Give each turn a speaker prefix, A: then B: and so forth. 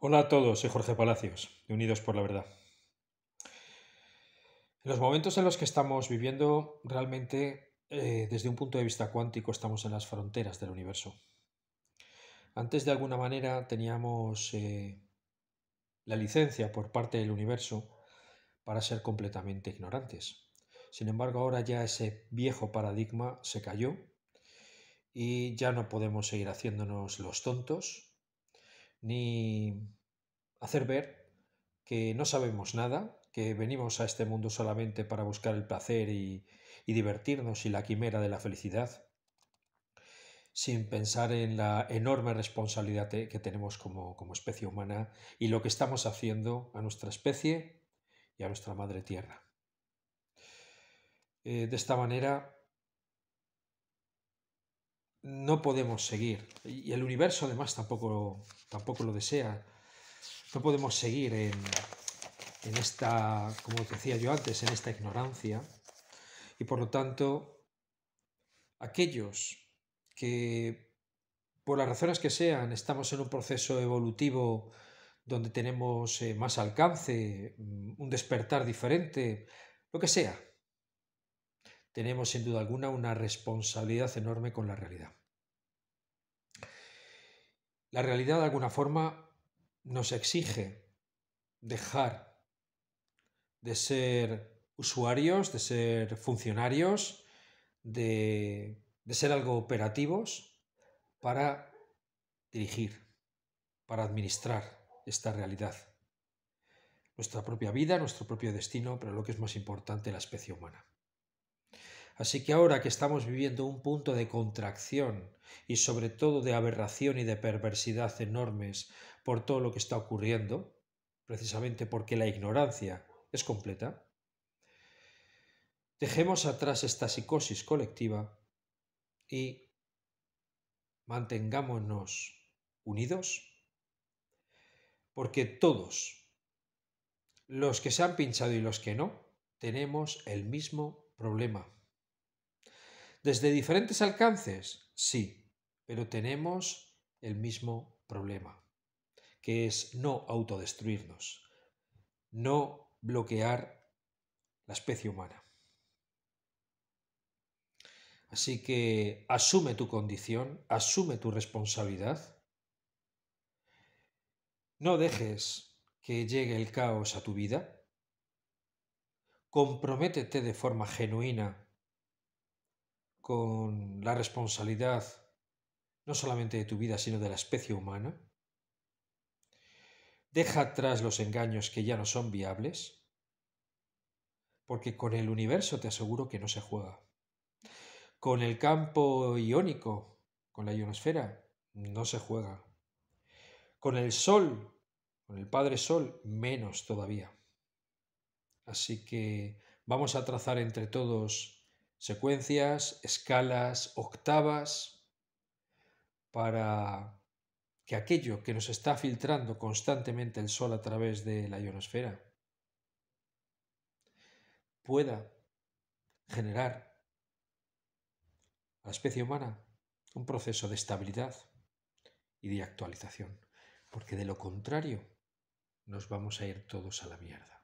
A: Hola a todos, soy Jorge Palacios, de Unidos por la Verdad. En los momentos en los que estamos viviendo, realmente, eh, desde un punto de vista cuántico, estamos en las fronteras del universo. Antes, de alguna manera, teníamos eh, la licencia por parte del universo para ser completamente ignorantes. Sin embargo, ahora ya ese viejo paradigma se cayó y ya no podemos seguir haciéndonos los tontos ni hacer ver que no sabemos nada, que venimos a este mundo solamente para buscar el placer y, divertirnos y la quimera de la felicidad sin pensar en la enorme responsabilidad que tenemos como, especie humana y lo que estamos haciendo a nuestra especie y a nuestra madre tierra. Eh, de esta manera no podemos seguir, y el universo además tampoco, tampoco lo desea, no podemos seguir en, en esta, como decía yo antes, en esta ignorancia, y por lo tanto, aquellos que, por las razones que sean, estamos en un proceso evolutivo donde tenemos eh, más alcance, mm, un despertar diferente, lo que sea, tenemos sin duda alguna una responsabilidad enorme con la realidad. La realidad de alguna forma nos exige dejar de ser usuarios, de ser funcionarios, de, de ser algo operativos para dirigir, para administrar esta realidad. Nuestra propia vida, nuestro propio destino, pero lo que es más importante, la especie humana. Así que ahora que estamos viviendo un punto de contracción y sobre todo de aberración y de perversidad enormes por todo lo que está ocurriendo, precisamente porque la ignorancia es completa, dejemos atrás esta psicosis colectiva y mantengámonos unidos, porque todos, los que se han pinchado y los que no, tenemos el mismo problema. Desde diferentes alcances, sí, pero tenemos el mismo problema, que es no autodestruirnos, no bloquear la especie humana. Así que asume tu condición, asume tu responsabilidad. No dejes que llegue el caos a tu vida. Comprométete de forma genuina con la responsabilidad no solamente de tu vida, sino de la especie humana. Deja atrás los engaños que ya no son viables, porque con el universo te aseguro que no se juega. Con el campo iónico, con la ionosfera, no se juega. Con el Sol, con el Padre Sol, menos todavía. Así que vamos a trazar entre todos secuencias, escalas, octavas, para que aquello que nos está filtrando constantemente el Sol a través de la ionosfera pueda generar a la especie humana un proceso de estabilidad y de actualización, porque de lo contrario nos vamos a ir todos a la mierda.